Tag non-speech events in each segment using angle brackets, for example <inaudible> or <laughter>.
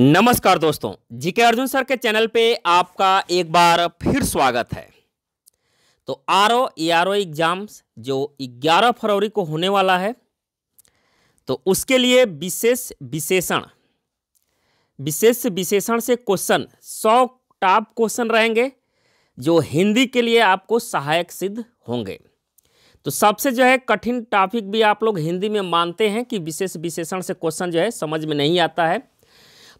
नमस्कार दोस्तों GK Arjun sir के चैनल पे आपका एक बार फिर स्वागत है तो R O A R O exams जो 11 फरवरी को होने वाला है तो उसके लिए विशेष विशेषण विशेष विशेषण से क्वेश्चन 100 टॉप क्वेश्चन रहेंगे जो हिंदी के लिए आपको सहायक सिद्ध होंगे तो सबसे जो है कठिन टॉपिक भी आप लोग हिंदी में मानते हैं कि विशेष विशेषण से क्वेश्चन जो है समझ में नहीं आता है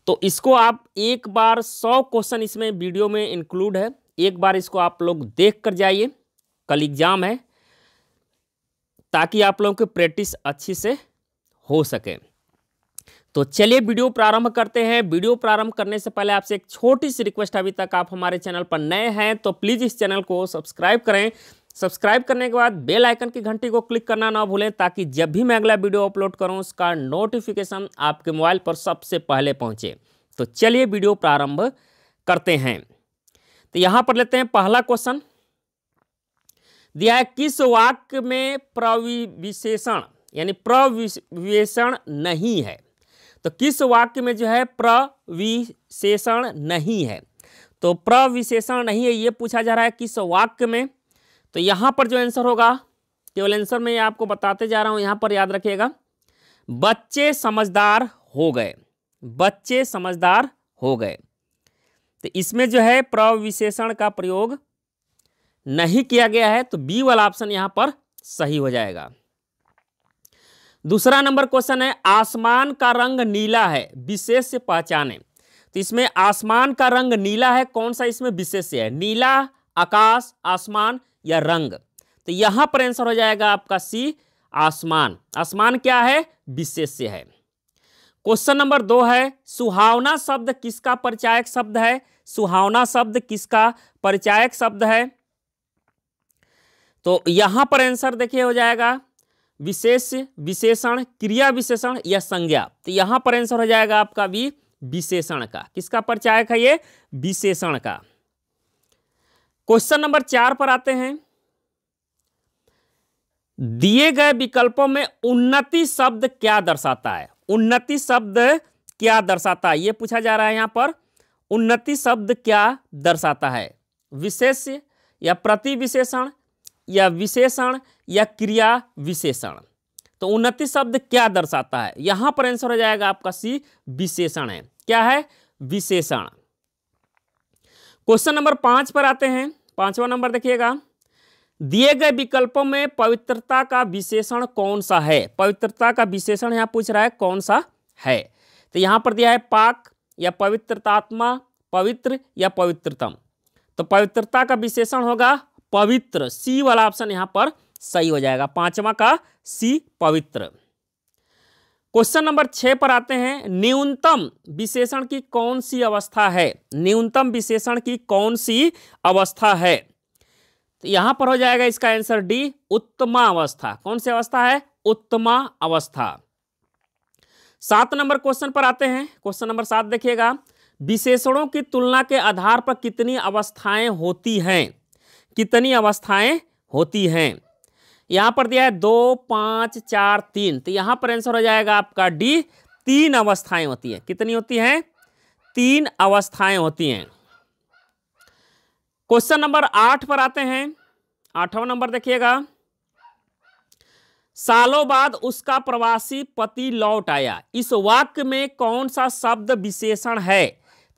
तो इसको आप एक बार सौ क्वेश्चन इसमें वीडियो में इंक्लूड है एक बार इसको आप लोग देख कर जाइए कल एग्ज़ाम है ताकि आप लोगों की प्रैक्टिस अच्छी से हो सके तो चलिए वीडियो प्रारंभ करते हैं वीडियो प्रारंभ करने से पहले आपसे एक छोटी सी रिक्वेस्ट अभी तक आप हमारे चैनल पर नए हैं तो प्लीज़ इस चैनल को सब्सक्राइब करें सब्सक्राइब करने के बाद बेल आइकन की घंटी को क्लिक करना ना भूलें ताकि जब भी मैं अगला वीडियो अपलोड करूं उसका नोटिफिकेशन आपके मोबाइल पर सबसे पहले पहुंचे तो चलिए वीडियो प्रारंभ करते हैं तो यहां पर लेते हैं पहला क्वेश्चन दिया है किस वाक्य में प्रविशेषण यानी प्रविशेषण नहीं है तो किस वाक्य में जो है प्रविशेषण नहीं है तो प्रविशेषण नहीं है ये पूछा जा रहा है किस वाक्य में तो यहाँ पर जो आंसर होगा केवल आंसर में आपको बताते जा रहा हूँ यहाँ पर याद रखिएगा बच्चे समझदार हो गए बच्चे समझदार हो गए तो इसमें जो है प्रविशेषण का प्रयोग नहीं किया गया है तो बी वाला ऑप्शन यहाँ पर सही हो जाएगा दूसरा नंबर क्वेश्चन है आसमान का रंग नीला है विशेष से पहचाने तो इसमें आसमान का रंग नीला है कौन सा इसमें विशेष है नीला आकाश आसमान या रंग तो यहां पर आंसर हो जाएगा आपका सी आसमान आसमान क्या है विशेष्य है क्वेश्चन नंबर दो है सुहावना शब्द किसका परिचायक शब्द है सुहावना शब्द किसका परिचायक शब्द है तो यहां पर आंसर देखिए हो जाएगा विशेष विशेषण क्रिया विशेषण या संज्ञा तो यहां पर आंसर हो जाएगा आपका भी विशेषण का किसका परिचायक है ये विशेषण का क्वेश्चन नंबर चार पर आते हैं दिए गए विकल्पों में उन्नति शब्द क्या दर्शाता है उन्नति शब्द क्या दर्शाता है ये पूछा जा रहा है यहाँ पर उन्नति शब्द क्या दर्शाता है विशेष या प्रति विशेषण या विशेषण या क्रिया विशेषण तो उन्नति शब्द क्या दर्शाता है यहां पर आंसर हो जाएगा आपका सी विशेषण है क्या है विशेषण क्वेश्चन नंबर पांच पर आते हैं पांचवा नंबर देखिएगा दिए गए विकल्पों में पवित्रता का विशेषण कौन सा है पवित्रता का विशेषण यहाँ पूछ रहा है कौन सा है तो यहाँ पर दिया है पाक या पवित्रतात्मा पवित्र या पवित्रतम तो पवित्रता का विशेषण होगा पवित्र सी वाला ऑप्शन यहाँ पर सही हो जाएगा पांचवा का सी पवित्र क्वेश्चन नंबर छः पर आते हैं न्यूनतम विशेषण की कौन सी अवस्था है न्यूनतम विशेषण की कौन सी अवस्था है तो यहां पर हो जाएगा इसका आंसर डी उत्तमा अवस्था कौन सी अवस्था है उत्तमा अवस्था सात नंबर क्वेश्चन पर आते हैं क्वेश्चन नंबर सात देखिएगा विशेषणों की तुलना के आधार पर कितनी अवस्थाएं होती हैं कितनी अवस्थाएं होती हैं यहां पर दिया है दो पांच चार तीन तो यहां पर आंसर हो जाएगा आपका डी तीन अवस्थाएं होती हैं कितनी होती हैं तीन अवस्थाएं होती हैं क्वेश्चन नंबर आठ पर आते हैं आठवां नंबर देखिएगा सालों बाद उसका प्रवासी पति लौट आया इस वाक्य में कौन सा शब्द विशेषण है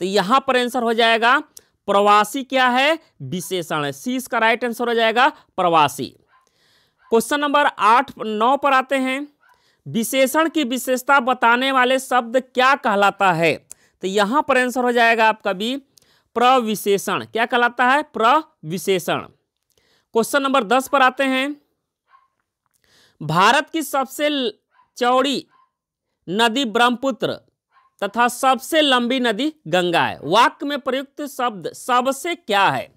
तो यहां पर आंसर हो जाएगा प्रवासी क्या है विशेषण है सी इसका राइट आंसर हो जाएगा प्रवासी क्वेश्चन नंबर आठ नौ पर आते हैं विशेषण की विशेषता बताने वाले शब्द क्या कहलाता है तो यहां पर आंसर हो जाएगा आपका भी प्रविशेषण क्या कहलाता है प्रविशेषण क्वेश्चन नंबर दस पर आते हैं भारत की सबसे चौड़ी नदी ब्रह्मपुत्र तथा सबसे लंबी नदी गंगा है वाक्य में प्रयुक्त शब्द सबसे क्या है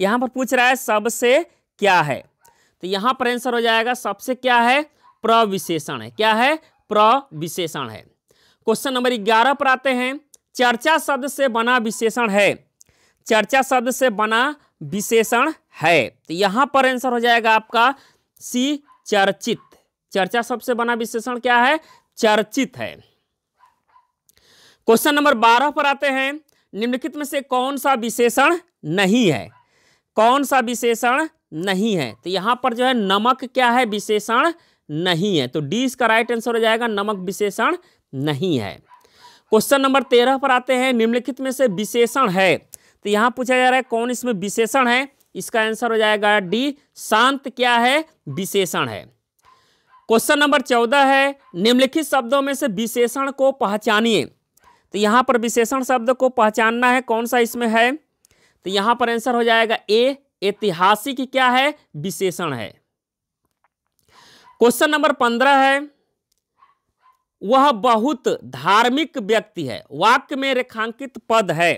यहां पर पूछ रहा है सबसे क्या है तो यहां पर आंसर हो जाएगा सबसे क्या है प्रविशेषण है क्या है प्रविशेषण है क्वेश्चन नंबर ग्यारह पर आते हैं चर्चा शब्द से बना विशेषण है चर्चा शब्द से बना विशेषण है तो यहाँ पर आंसर हो जाएगा आपका सी चर्चित चर्चा शब्द से बना विशेषण क्या है चर्चित है क्वेश्चन नंबर बारह पर आते हैं निम्नलिखित में से कौन सा विशेषण नहीं है कौन सा विशेषण नहीं है तो यहाँ पर जो है नमक क्या है विशेषण नहीं है तो डी इसका राइट आंसर हो जाएगा नमक विशेषण नहीं है क्वेश्चन नंबर तेरह पर आते हैं निम्नलिखित में से विशेषण है तो यहाँ पूछा जा रहा है कौन इसमें विशेषण है इसका आंसर हो जाएगा डी शांत क्या है विशेषण है क्वेश्चन नंबर चौदह है निम्नलिखित शब्दों में से विशेषण को पहचानिए तो यहाँ पर विशेषण शब्द को पहचानना है कौन सा इसमें है तो यहाँ पर आंसर हो जाएगा ए ऐतिहासिक क्या है विशेषण है क्वेश्चन नंबर पंद्रह है वह बहुत धार्मिक व्यक्ति है वाक्य में रेखांकित पद है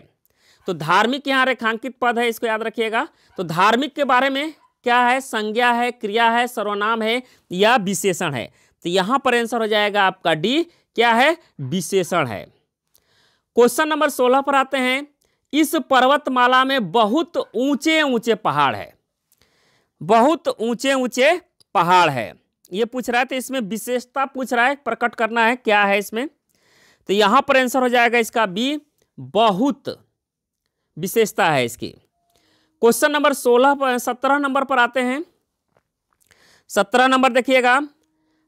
तो धार्मिक यहाँ रेखांकित पद है इसको याद रखिएगा तो धार्मिक के बारे में क्या है संज्ञा है क्रिया है सर्वनाम है या विशेषण है तो यहाँ पर आंसर हो जाएगा आपका डी क्या है विशेषण है क्वेश्चन नंबर सोलह पर आते हैं इस पर्वतमाला में बहुत ऊंचे ऊंचे पहाड़ है बहुत ऊंचे ऊंचे पहाड़ है ये पूछ रहा है तो इसमें विशेषता पूछ रहा है प्रकट करना है क्या है इसमें तो यहां पर आंसर हो जाएगा इसका बी बहुत विशेषता है इसकी क्वेश्चन नंबर सोलह पर सत्रह नंबर पर आते हैं सत्रह नंबर देखिएगा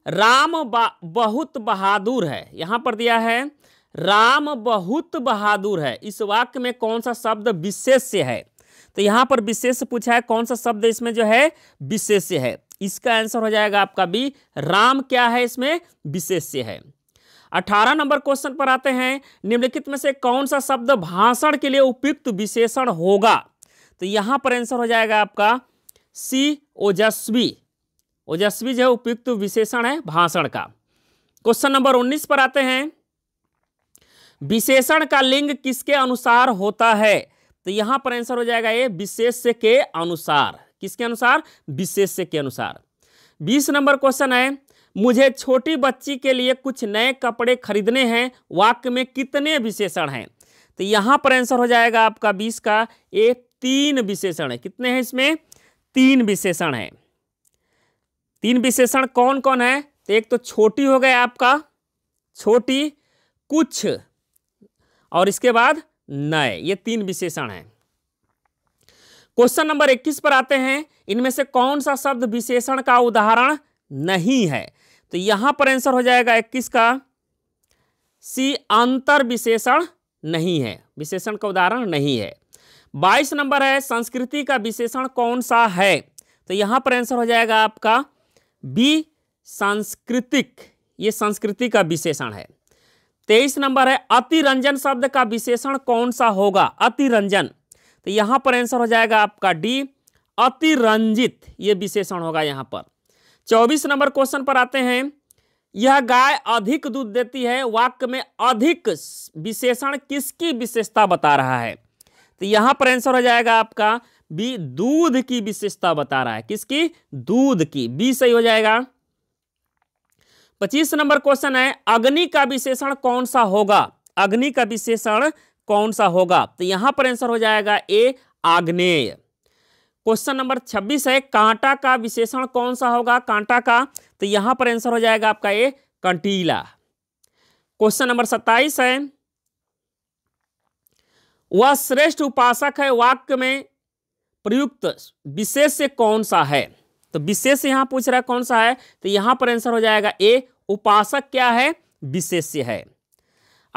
राम बहुत बहादुर है यहां पर दिया है राम बहुत बहादुर है इस वाक्य में कौन सा शब्द विशेष्य है तो यहां पर विशेष पूछा है कौन सा शब्द इसमें जो है विशेष्य है इसका आंसर हो जाएगा आपका भी राम क्या है इसमें विशेष्य है अठारह नंबर क्वेश्चन पर आते हैं निम्नलिखित में से कौन सा शब्द भाषण के लिए उपयुक्त विशेषण होगा तो यहां पर आंसर हो जाएगा आपका सी ओजस्वी ओजस्वी जो है उपयुक्त विशेषण है भाषण का क्वेश्चन नंबर उन्नीस पर आते हैं विशेषण का लिंग किसके अनुसार होता है तो यहां पर आंसर हो जाएगा ये विशेष्य के अनुसार किसके अनुसार विशेष्य के अनुसार बीस नंबर क्वेश्चन है मुझे छोटी बच्ची के लिए कुछ नए कपड़े खरीदने हैं वाक्य में कितने विशेषण हैं तो यहाँ पर आंसर हो जाएगा आपका बीस का ये तीन विशेषण है कितने हैं इसमें तीन विशेषण है तीन विशेषण कौन कौन है तो एक तो छोटी हो गया आपका छोटी कुछ और इसके बाद नए ये तीन विशेषण हैं क्वेश्चन नंबर 21 पर आते हैं इनमें से कौन सा शब्द विशेषण का उदाहरण नहीं है तो यहां पर आंसर हो जाएगा इक्कीस का सी अंतर विशेषण नहीं है विशेषण का उदाहरण नहीं है बाईस नंबर है संस्कृति का विशेषण कौन सा है तो यहां पर आंसर हो जाएगा आपका बी सांस्कृतिक ये संस्कृति का विशेषण है तेईस नंबर है अतिरंजन शब्द का विशेषण कौन सा होगा अतिरंजन तो यहां पर आंसर हो जाएगा आपका डी अतिरंजित ये विशेषण होगा यहां पर चौबीस नंबर क्वेश्चन पर आते हैं यह गाय अधिक दूध देती है वाक्य में अधिक विशेषण किसकी विशेषता बता रहा है तो यहां पर आंसर हो जाएगा आपका बी दूध की विशेषता बता रहा है किसकी दूध की बी सही हो जाएगा पच्चीस नंबर क्वेश्चन है अग्नि का विशेषण कौन सा होगा अग्नि का विशेषण कौन सा होगा तो यहां पर आंसर हो जाएगा ए आग्नेय क्वेश्चन नंबर 26 है कांटा का विशेषण कौन सा होगा कांटा का तो यहां पर आंसर हो जाएगा आपका ए कंटीला क्वेश्चन नंबर 27 है वह श्रेष्ठ उपासक है वाक्य में प्रयुक्त विशेष से कौन सा है तो विशेष यहां पूछ रहा है कौन सा है तो यहां पर आंसर हो जाएगा ए उपासक क्या है विशेष है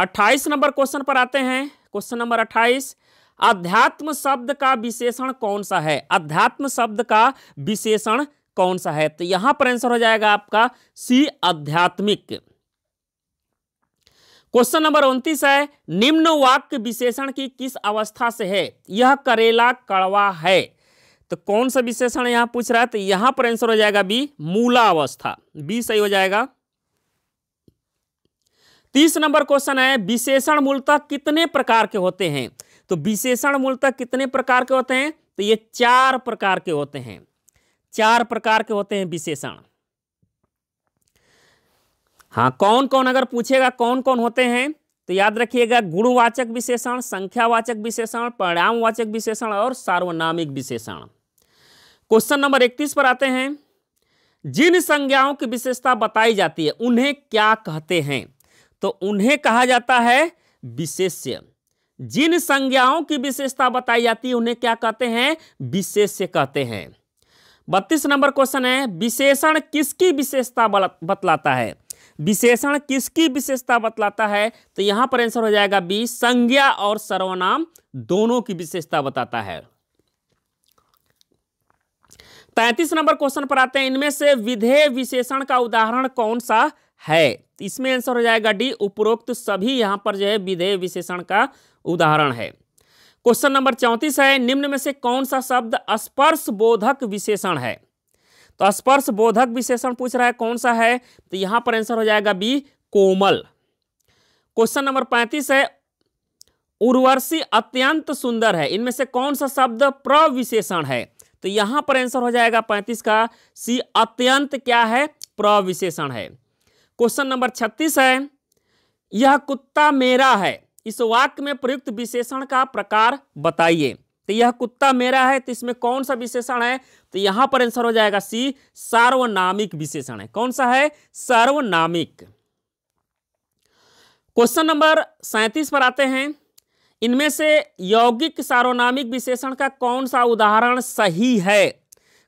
अट्ठाईस नंबर क्वेश्चन पर आते हैं क्वेश्चन नंबर अट्ठाईस अध्यात्म शब्द का विशेषण कौन सा है अध्यात्म शब्द का विशेषण कौन सा है तो यहां पर आंसर हो जाएगा आपका सी आध्यात्मिक क्वेश्चन नंबर उन्तीस है निम्न वाक्य विशेषण की किस अवस्था से है यह करेला कड़वा है तो कौन सा विशेषण यहां पूछ रहा है तो यहां पर आंसर हो जाएगा बी मूला अवस्था बी सही हो जाएगा तीस नंबर क्वेश्चन है विशेषण मूलतः कितने प्रकार के होते हैं तो विशेषण मूलतः कितने प्रकार के होते हैं तो ये चार प्रकार के होते हैं चार प्रकार के होते हैं विशेषण हाँ कौन कौन अगर पूछेगा कौन कौन होते हैं तो याद रखिएगा गुणवाचक विशेषण संख्यावाचक विशेषण परिणामवाचक विशेषण और सार्वनामिक विशेषण क्वेश्चन नंबर इकतीस पर आते हैं जिन संज्ञाओं की विशेषता बताई जाती है उन्हें क्या कहते हैं तो उन्हें कहा जाता है विशेष्य जिन संज्ञाओं की विशेषता बताई जाती है उन्हें क्या कहते हैं विशेष कहते हैं बत्तीस नंबर क्वेश्चन है विशेषण किसकी विशेषता बतलाता है विशेषण किसकी विशेषता बतलाता है तो यहां पर आंसर हो जाएगा बी संज्ञा और सर्वनाम दोनों की विशेषता बताता है तैतीस नंबर क्वेश्चन पर आते हैं इनमें से विधेय विशेषण का उदाहरण कौन सा है इसमें आंसर हो जाएगा डी उपरोक्त सभी यहां पर जो है विधेय विशेषण का उदाहरण है क्वेश्चन नंबर चौंतीस है निम्न में से कौन सा शब्द स्पर्श बोधक विशेषण है तो स्पर्श बोधक विशेषण पूछ रहा है कौन सा है तो यहां पर आंसर हो जाएगा बी कोमल क्वेश्चन नंबर पैंतीस है उर्वशी अत्यंत सुंदर है इनमें से कौन सा शब्द प्रविशेषण है तो यहां पर आंसर हो जाएगा पैंतीस का सी अत्यंत क्या है प्रविशेषण है क्वेश्चन नंबर छत्तीस है यह कुत्ता मेरा है इस वाक्य में प्रयुक्त विशेषण का प्रकार बताइए तो यह कुत्ता मेरा है तो इसमें कौन सा विशेषण है तो यहां पर आंसर हो जाएगा सी सार्वनामिक विशेषण है कौन सा है सार्वनामिक क्वेश्चन नंबर सैंतीस पर आते हैं इनमें से यौगिक सार्वनामिक विशेषण का कौन सा उदाहरण सही है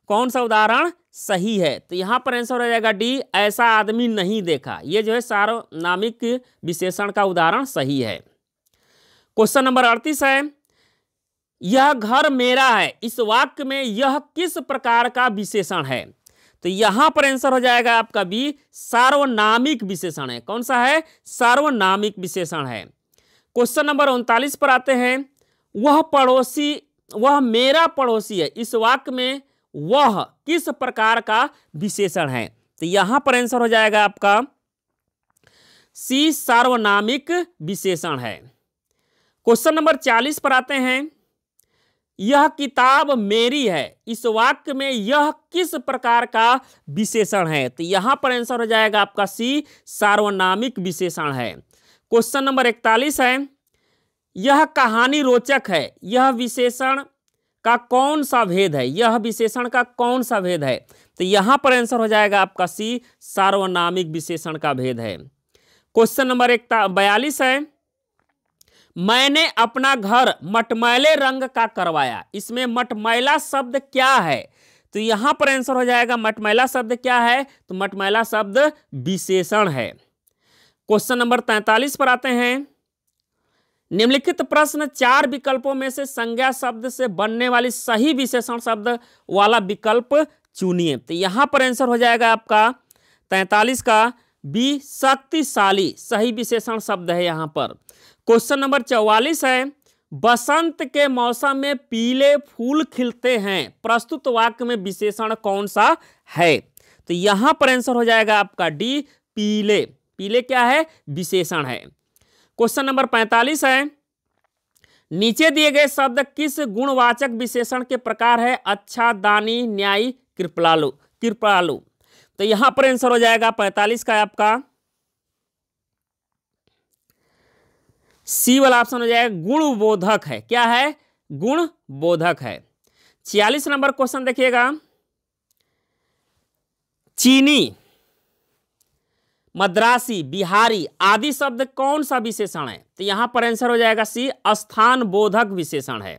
कौन सा उदाहरण सही है तो यहां पर आंसर हो जाएगा डी ऐसा आदमी नहीं देखा ये जो है सार्वनामिक विशेषण का उदाहरण सही है क्वेश्चन नंबर अड़तीस है यह घर मेरा है इस वाक्य में यह किस प्रकार का विशेषण है तो यहां पर आंसर हो जाएगा आपका बी सार्वनामिक विशेषण है कौन सा है सार्वनामिक विशेषण है क्वेश्चन नंबर उनतालीस पर आते हैं वह पड़ोसी वह मेरा पड़ोसी है इस वाक्य में वह किस प्रकार का विशेषण है तो यहां पर आंसर हो जाएगा आपका सी सार्वनामिक विशेषण है क्वेश्चन नंबर चालीस पर आते हैं यह किताब मेरी है इस वाक्य में यह किस प्रकार का विशेषण है तो यहां पर आंसर हो जाएगा आपका सी सार्वनामिक विशेषण है क्वेश्चन नंबर इकतालीस है यह कहानी रोचक है यह विशेषण का कौन सा भेद है यह विशेषण का कौन सा भेद है तो यहाँ पर आंसर हो जाएगा आपका सी सार्वनामिक विशेषण का भेद है क्वेश्चन नंबर एक बयालीस है मैंने अपना घर मटमैले रंग का करवाया इसमें मटमैला शब्द क्या है तो यहां पर आंसर हो जाएगा मटमैला शब्द क्या है तो मटमैला शब्द विशेषण है क्वेश्चन नंबर तैतालीस पर आते हैं निम्नलिखित प्रश्न चार विकल्पों में से संज्ञा शब्द से बनने वाली सही विशेषण शब्द वाला विकल्प चुनिए तो यहां पर आंसर हो जाएगा आपका तैतालीस का बी शक्तिशाली सही विशेषण शब्द है यहां पर क्वेश्चन नंबर चौवालीस है बसंत के मौसम में पीले फूल खिलते हैं प्रस्तुत वाक्य में विशेषण कौन सा है तो यहां पर आंसर हो जाएगा आपका डी पीले पीले क्या है विशेषण है क्वेश्चन नंबर पैंतालीस है नीचे दिए गए शब्द किस गुणवाचक विशेषण के प्रकार है अच्छा दानी न्यायी कृपलालु कृपालु तो यहां पर आंसर हो जाएगा पैंतालीस का आपका सी वाला ऑप्शन हो जाएगा गुण बोधक है क्या है गुण बोधक है छियालीस नंबर क्वेश्चन देखिएगा चीनी मद्रासी बिहारी आदि शब्द कौन सा विशेषण है तो यहां पर आंसर हो जाएगा सी स्थान बोधक विशेषण है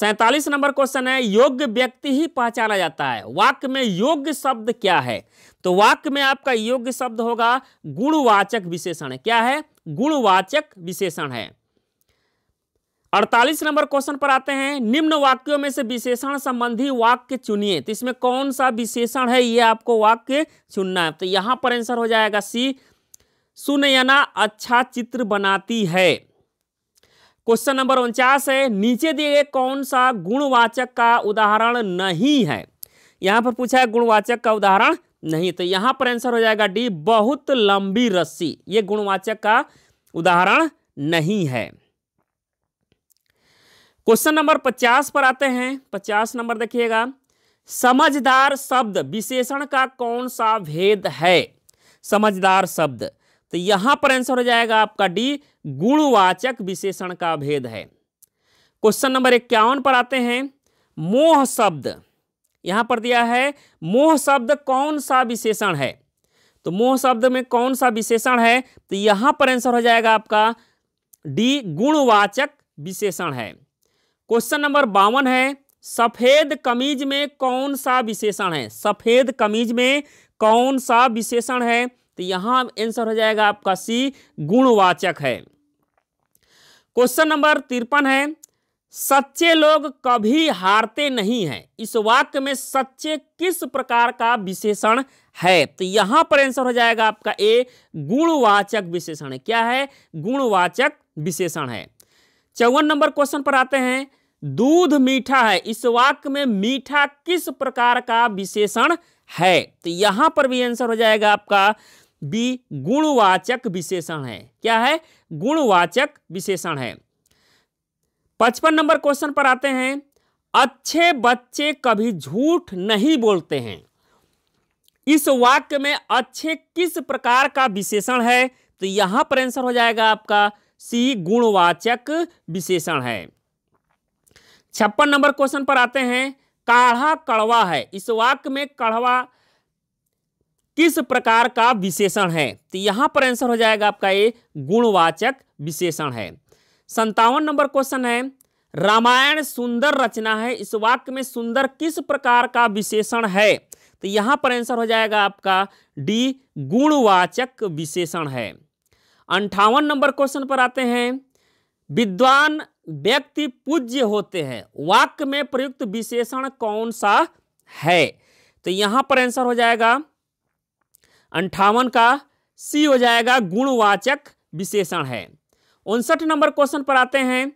सैतालीस नंबर क्वेश्चन है योग्य व्यक्ति ही पहचाना जाता है वाक्य में योग्य शब्द क्या है तो वाक्य में आपका योग्य शब्द होगा गुणवाचक विशेषण क्या है गुणवाचक विशेषण है अड़तालीस नंबर क्वेश्चन पर आते हैं निम्न वाक्यों में से विशेषण संबंधी वाक्य चुनिए तो इसमें कौन सा विशेषण है यह आपको वाक्य चुनना है तो यहां पर आंसर हो जाएगा सी सुनयना अच्छा चित्र बनाती है क्वेश्चन नंबर उनचास है नीचे दिए गए कौन सा गुणवाचक का उदाहरण नहीं है यहां पर पूछा है गुणवाचक का उदाहरण नहीं तो यहां पर आंसर हो जाएगा डी बहुत लंबी रस्सी ये गुणवाचक का उदाहरण नहीं है क्वेश्चन नंबर पचास पर आते हैं पचास नंबर देखिएगा समझदार शब्द विशेषण का कौन सा भेद है समझदार शब्द तो यहां पर आंसर हो जाएगा आपका डी गुणवाचक विशेषण का भेद है क्वेश्चन नंबर इक्यावन पर आते हैं मोह शब्द यहाँ पर दिया है मोह शब्द कौन सा विशेषण है तो मोह शब्द में कौन सा विशेषण है तो यहाँ पर आंसर हो जाएगा आपका डी गुणवाचक विशेषण है क्वेश्चन नंबर बावन है सफ़ेद कमीज में कौन सा विशेषण है सफ़ेद कमीज में कौन सा विशेषण है तो यहां आंसर हो जाएगा आपका सी गुणवाचक है क्वेश्चन नंबर तिरपन है सच्चे लोग कभी हारते नहीं हैं इस वाक्य में सच्चे किस प्रकार का विशेषण है तो यहाँ पर आंसर हो जाएगा आपका ए गुणवाचक विशेषण है क्या है गुणवाचक विशेषण है चौवन नंबर क्वेश्चन पर आते हैं दूध मीठा है इस वाक्य में मीठा किस प्रकार का विशेषण है तो यहाँ पर भी आंसर हो जाएगा आपका बी गुणवाचक विशेषण है क्या है गुणवाचक विशेषण है पचपन नंबर क्वेश्चन पर आते हैं अच्छे बच्चे कभी झूठ नहीं बोलते हैं इस वाक्य में अच्छे किस प्रकार का विशेषण है तो यहां पर आंसर हो जाएगा आपका सी गुणवाचक विशेषण है छप्पन नंबर क्वेश्चन पर आते हैं काढ़ा कड़वा है इस वाक्य में कड़वा किस प्रकार का विशेषण है तो यहां पर आंसर हो जाएगा आपका ये गुणवाचक विशेषण है संतावन नंबर क्वेश्चन है रामायण सुंदर रचना है इस वाक्य में सुंदर किस प्रकार का विशेषण है तो यहां पर आंसर हो जाएगा आपका डी गुणवाचक विशेषण है अंठावन नंबर क्वेश्चन पर आते हैं विद्वान व्यक्ति पूज्य होते हैं वाक्य में प्रयुक्त विशेषण कौन सा है तो यहां पर आंसर हो जाएगा अंठावन का सी हो जाएगा गुणवाचक विशेषण है उनसठ नंबर क्वेश्चन पर आते हैं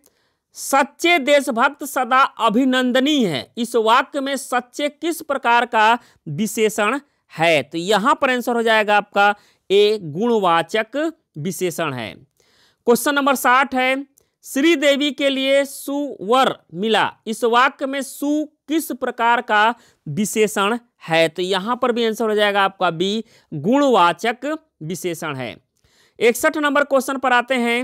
सच्चे देशभक्त सदा अभिनंदनीय है इस वाक्य में सच्चे किस प्रकार का विशेषण है तो यहाँ पर आंसर हो जाएगा आपका ए गुणवाचक विशेषण है क्वेश्चन नंबर साठ है श्री देवी के लिए सुवर मिला इस वाक्य में सु किस प्रकार का विशेषण है तो यहां पर भी आंसर हो जाएगा आपका बी गुणवाचक विशेषण है इकसठ नंबर क्वेश्चन पर आते हैं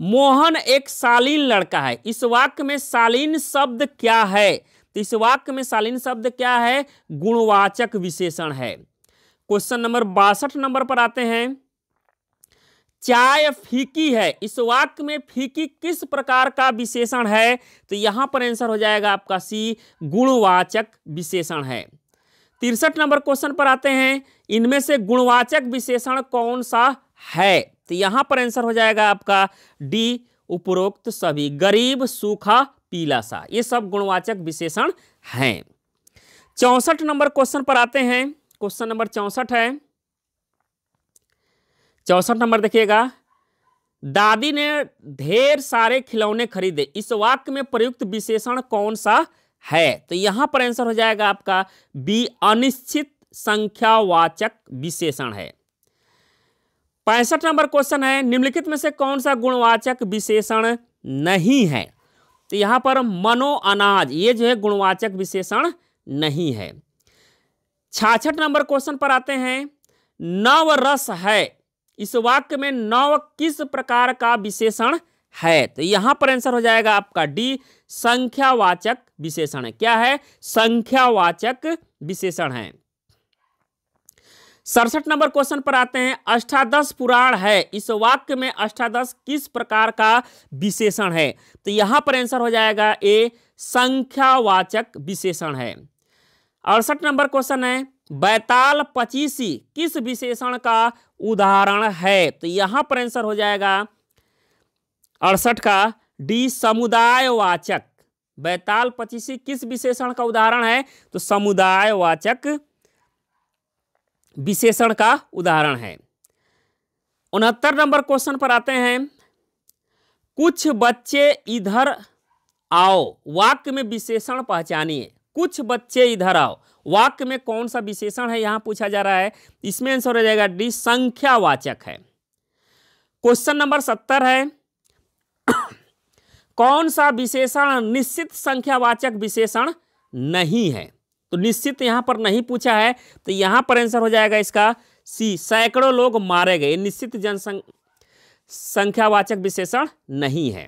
मोहन एक शालीन लड़का है इस वाक्य में शालीन शब्द क्या है तो इस वाक्य में शालीन शब्द क्या है गुणवाचक विशेषण है क्वेश्चन नंबर बासठ नंबर पर आते हैं चाय फीकी है इस वाक्य में फीकी किस प्रकार का विशेषण है तो यहां पर आंसर हो जाएगा आपका सी गुणवाचक विशेषण है तिरसठ नंबर क्वेश्चन पर आते हैं इनमें से गुणवाचक विशेषण कौन सा है तो यहां पर आंसर हो जाएगा आपका डी उपरोक्त सभी गरीब सूखा पीला सा ये सब गुणवाचक विशेषण हैं चौसठ नंबर क्वेश्चन पर आते हैं क्वेश्चन नंबर चौसठ है चौसठ नंबर देखिएगा दादी ने ढेर सारे खिलौने खरीदे इस वाक्य में प्रयुक्त विशेषण कौन सा है तो यहां पर आंसर हो जाएगा आपका बी अनिश्चित संख्यावाचक विशेषण है पैंसठ नंबर क्वेश्चन है निम्नलिखित में से कौन सा गुणवाचक विशेषण नहीं है तो यहाँ पर मनो अनाज ये जो है गुणवाचक विशेषण नहीं है छाछठ नंबर क्वेश्चन पर आते हैं नव रस है इस वाक्य में नव किस प्रकार का विशेषण है तो यहाँ पर आंसर हो जाएगा आपका डी संख्यावाचक विशेषण है क्या है संख्यावाचक विशेषण है सड़सठ नंबर क्वेश्चन पर आते हैं अष्टादश पुराण है इस वाक्य में अष्टादश किस प्रकार का विशेषण है तो यहां पर आंसर हो जाएगा ए संख्यावाचक विशेषण है अड़सठ नंबर क्वेश्चन है बैताल पचीसी किस विशेषण का उदाहरण है तो यहां पर आंसर हो जाएगा अड़सठ का डी समुदायवाचक बैताल पचीसी किस विशेषण का उदाहरण है तो समुदायवाचक विशेषण का उदाहरण है उनहत्तर नंबर क्वेश्चन पर आते हैं कुछ बच्चे इधर आओ वाक्य में विशेषण पहचानिए कुछ बच्चे इधर आओ वाक्य में कौन सा विशेषण है यहां पूछा जा रहा है इसमें आंसर हो जाएगा डी संख्यावाचक है क्वेश्चन नंबर सत्तर है <coughs> कौन सा विशेषण निश्चित संख्यावाचक विशेषण नहीं है तो निश्चित यहाँ पर नहीं पूछा है तो यहाँ पर आंसर हो जाएगा इसका सी सैकड़ों लोग मारे गए निश्चित जनसंख संख्यावाचक विशेषण नहीं है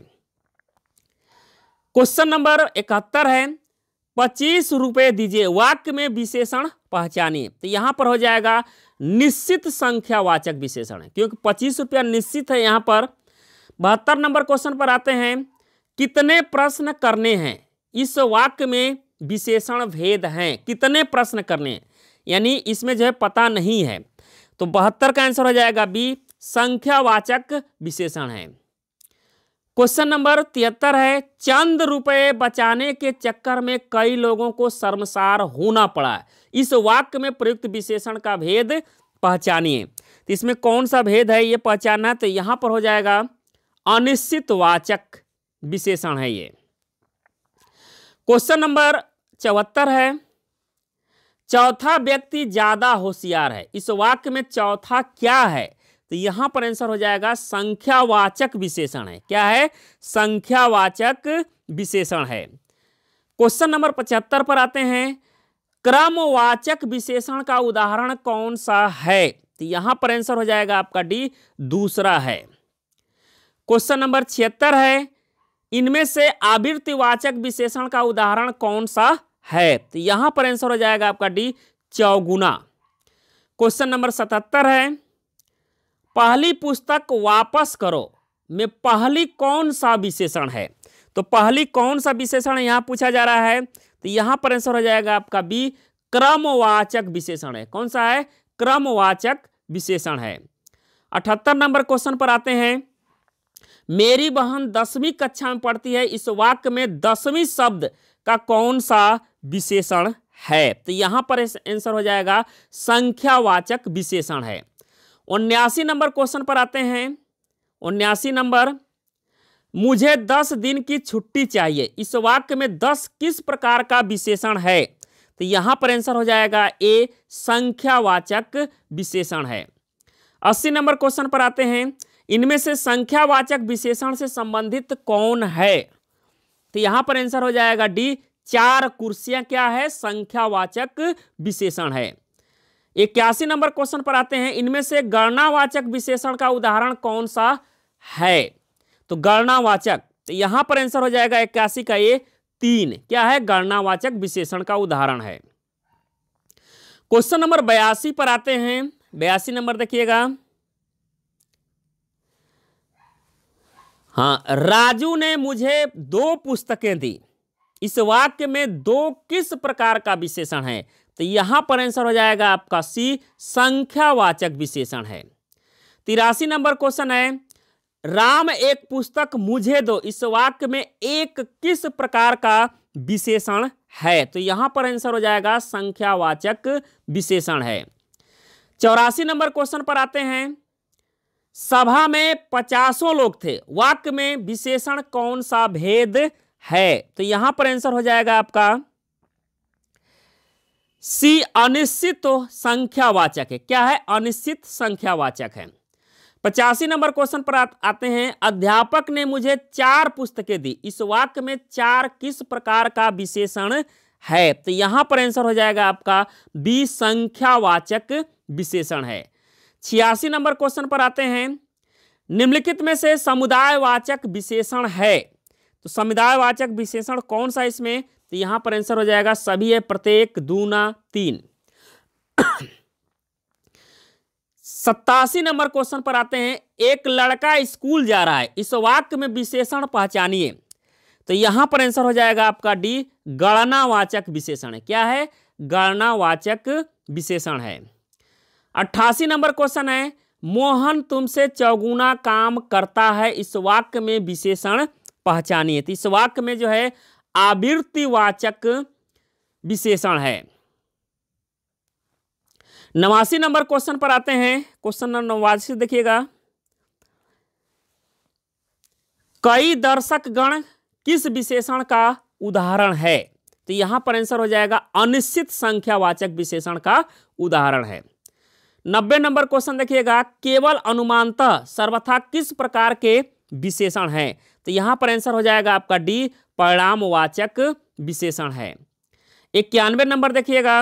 क्वेश्चन नंबर इकहत्तर है पच्चीस रुपये दीजिए वाक्य में विशेषण पहचानिए तो यहाँ पर हो जाएगा निश्चित संख्यावाचक विशेषण है क्योंकि पच्चीस रुपया निश्चित है यहाँ पर बहत्तर नंबर क्वेश्चन पर आते हैं कितने प्रश्न करने हैं इस वाक्य में विशेषण भेद हैं कितने प्रश्न करने यानी इसमें जो है पता नहीं है तो बहत्तर का आंसर हो जाएगा बी संख्यावाचक विशेषण है क्वेश्चन नंबर तिहत्तर है चंद रुपए बचाने के चक्कर में कई लोगों को शर्मसार होना पड़ा इस वाक्य में प्रयुक्त विशेषण का भेद पहचानिए तो इसमें कौन सा भेद है ये पहचानना तो यहां पर हो जाएगा अनिश्चितवाचक विशेषण है ये क्वेश्चन नंबर चौहत्तर है चौथा व्यक्ति ज्यादा होशियार है इस वाक्य में चौथा क्या है तो यहां पर आंसर हो जाएगा संख्यावाचक विशेषण है क्या है संख्यावाचक विशेषण है क्वेश्चन नंबर पचहत्तर पर आते हैं क्रमवाचक विशेषण का उदाहरण कौन सा है तो यहां पर आंसर हो जाएगा आपका डी दूसरा है क्वेश्चन नंबर छिहत्तर है इनमें से आवृत्तिवाचक विशेषण का उदाहरण कौन सा है तो यहां पर आंसर हो जाएगा आपका डी चौगुना क्वेश्चन नंबर सतहत्तर है पहली पुस्तक वापस करो में पहली कौन सा विशेषण है तो पहली कौन सा विशेषण यहां पूछा जा रहा है तो यहां पर आंसर हो जाएगा आपका बी क्रमवाचक विशेषण है कौन सा है क्रमवाचक विशेषण है अठहत्तर नंबर क्वेश्चन पर आते हैं मेरी बहन दसवीं कक्षा में पढ़ती है इस वाक्य में दसवीं शब्द का कौन सा विशेषण है तो यहां पर आंसर हो जाएगा संख्यावाचक विशेषण है उन्यासी नंबर क्वेश्चन पर आते हैं उन्यासी नंबर मुझे दस दिन की छुट्टी चाहिए इस वाक्य में दस किस प्रकार का विशेषण है तो यहां पर आंसर हो जाएगा ए संख्यावाचक विशेषण है अस्सी नंबर क्वेश्चन पर आते हैं इनमें से संख्यावाचक विशेषण से संबंधित कौन है तो यहां पर आंसर हो जाएगा डी चार कुर्सियां क्या है संख्यावाचक विशेषण है इक्यासी नंबर क्वेश्चन पर आते हैं इनमें से गणनावाचक विशेषण का उदाहरण कौन सा है तो गणनावाचक तो यहां पर आंसर हो जाएगा इक्यासी का ये तीन क्या है गणनावाचक विशेषण का उदाहरण है क्वेश्चन नंबर बयासी पर आते हैं बयासी नंबर देखिएगा हाँ राजू ने मुझे दो पुस्तकें दी इस वाक्य में दो किस प्रकार का विशेषण है तो यहाँ पर आंसर हो जाएगा आपका सी संख्यावाचक विशेषण है तिरासी नंबर क्वेश्चन है राम एक पुस्तक मुझे दो इस वाक्य में एक किस प्रकार का विशेषण है तो यहाँ पर आंसर हो जाएगा संख्यावाचक विशेषण है चौरासी नंबर क्वेश्चन पर आते हैं सभा में पचासों लोग थे वाक्य में विशेषण कौन सा भेद है तो यहां पर आंसर हो जाएगा आपका सी अनिश्चित तो संख्यावाचक है क्या है अनिश्चित संख्यावाचक है पचासी नंबर क्वेश्चन पर आ, आते हैं अध्यापक ने मुझे चार पुस्तकें दी इस वाक्य में चार किस प्रकार का विशेषण है तो यहां पर आंसर हो जाएगा आपका बी संख्यावाचक विशेषण है छियासी नंबर क्वेश्चन पर आते हैं निम्नलिखित में से समुदायवाचक विशेषण है तो समुदायवाचक विशेषण कौन सा इसमें तो यहाँ पर आंसर हो जाएगा सभी है प्रत्येक दूना तीन सत्तासी नंबर क्वेश्चन पर आते हैं एक लड़का स्कूल जा रहा है इस वाक्य में विशेषण पहचानिए तो यहां पर आंसर हो जाएगा आपका डी गणनावाचक विशेषण है क्या है गणनावाचक विशेषण है अट्ठासी नंबर क्वेश्चन है मोहन तुमसे चौगुना काम करता है इस वाक्य में विशेषण पहचानिए तो इस वाक्य में जो है आवृत्तिवाचक विशेषण है नवासी नंबर क्वेश्चन पर आते हैं क्वेश्चन नंबर नवासी देखिएगा कई दर्शक गण किस विशेषण का उदाहरण है तो यहां पर आंसर हो जाएगा अनिश्चित संख्यावाचक विशेषण का उदाहरण है नब्बे नंबर क्वेश्चन देखिएगा केवल अनुमानतः सर्वथा किस प्रकार के विशेषण है तो यहां पर आंसर हो जाएगा आपका डी परिणामवाचक विशेषण है इक्यानवे नंबर देखिएगा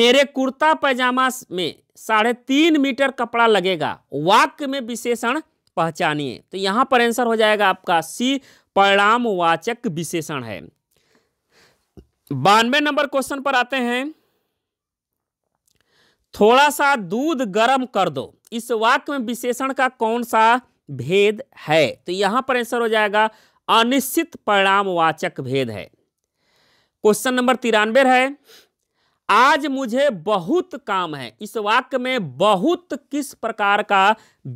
मेरे कुर्ता पैजामा में साढ़े तीन मीटर कपड़ा लगेगा वाक्य में विशेषण पहचानिए तो यहां पर आंसर हो जाएगा आपका सी परिणामवाचक विशेषण है बानवे नंबर क्वेश्चन पर आते हैं थोड़ा सा दूध गर्म कर दो इस वाक्य में विशेषण का कौन सा भेद है तो यहां पर आंसर हो जाएगा अनिश्चित परिणाम वाचक भेद है क्वेश्चन नंबर तिरानवे है आज मुझे बहुत काम है इस वाक्य में बहुत किस प्रकार का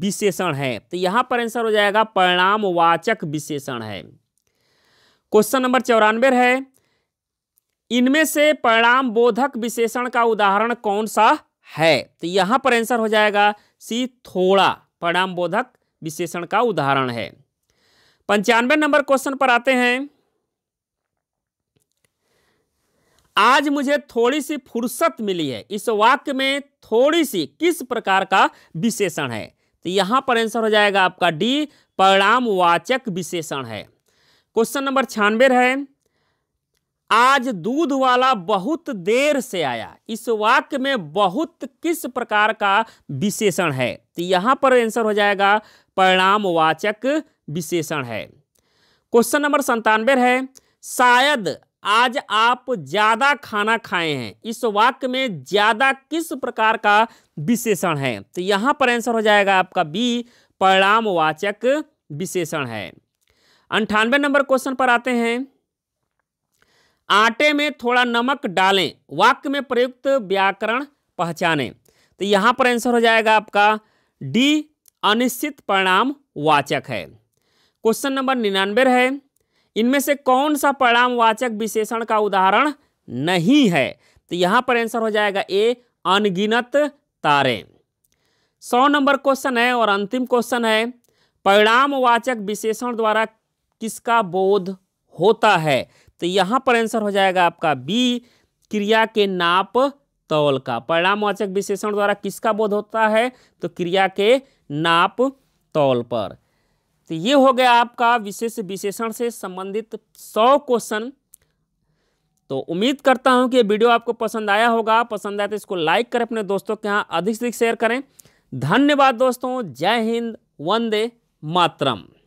विशेषण है तो यहां पर आंसर हो जाएगा परिणाम वाचक विशेषण है क्वेश्चन नंबर चौरानवे है इनमें से परिणाम बोधक विशेषण का उदाहरण कौन सा है तो यहाँ पर आंसर हो जाएगा सी थोड़ा परिणाम बोधक विशेषण का उदाहरण है पंचानवे नंबर क्वेश्चन पर आते हैं आज मुझे थोड़ी सी फुर्सत मिली है इस वाक्य में थोड़ी सी किस प्रकार का विशेषण है तो यहां पर आंसर हो जाएगा आपका डी परिणामवाचक विशेषण है क्वेश्चन नंबर छियानवे है आज दूध वाला बहुत देर से आया इस वाक्य में बहुत किस प्रकार का विशेषण है तो यहां पर आंसर हो जाएगा परिणामवाचक विशेषण है क्वेश्चन नंबर संतानवे है शायद आज आप ज़्यादा खाना खाए हैं इस वाक्य में ज़्यादा किस प्रकार का विशेषण है तो यहां पर आंसर हो जाएगा आपका बी परिणामवाचक विशेषण है अंठानवे नंबर क्वेश्चन पर आते हैं आटे में थोड़ा नमक डालें वाक्य में प्रयुक्त व्याकरण पहचानें तो यहाँ पर आंसर हो जाएगा आपका डी अनिश्चित परिणाम वाचक है क्वेश्चन नंबर निन्यानवे है इनमें से कौन सा परिणाम वाचक विशेषण का उदाहरण नहीं है तो यहाँ पर आंसर हो जाएगा ए अनगिनत तारे सौ नंबर क्वेश्चन है और अंतिम क्वेश्चन है परिणाम वाचक विशेषण द्वारा किसका बोध होता है तो यहाँ पर आंसर हो जाएगा आपका बी क्रिया के नाप तौल का परिणामवाचक विशेषण द्वारा किसका बोध होता है तो क्रिया के नाप तौल पर तो ये हो गया आपका विशेष विशेषण से संबंधित सौ क्वेश्चन तो उम्मीद करता हूँ कि वीडियो आपको पसंद आया होगा पसंद आया तो इसको लाइक करें अपने दोस्तों के यहाँ अधिक से अधिक शेयर करें धन्यवाद दोस्तों जय हिंद वंदे मातरम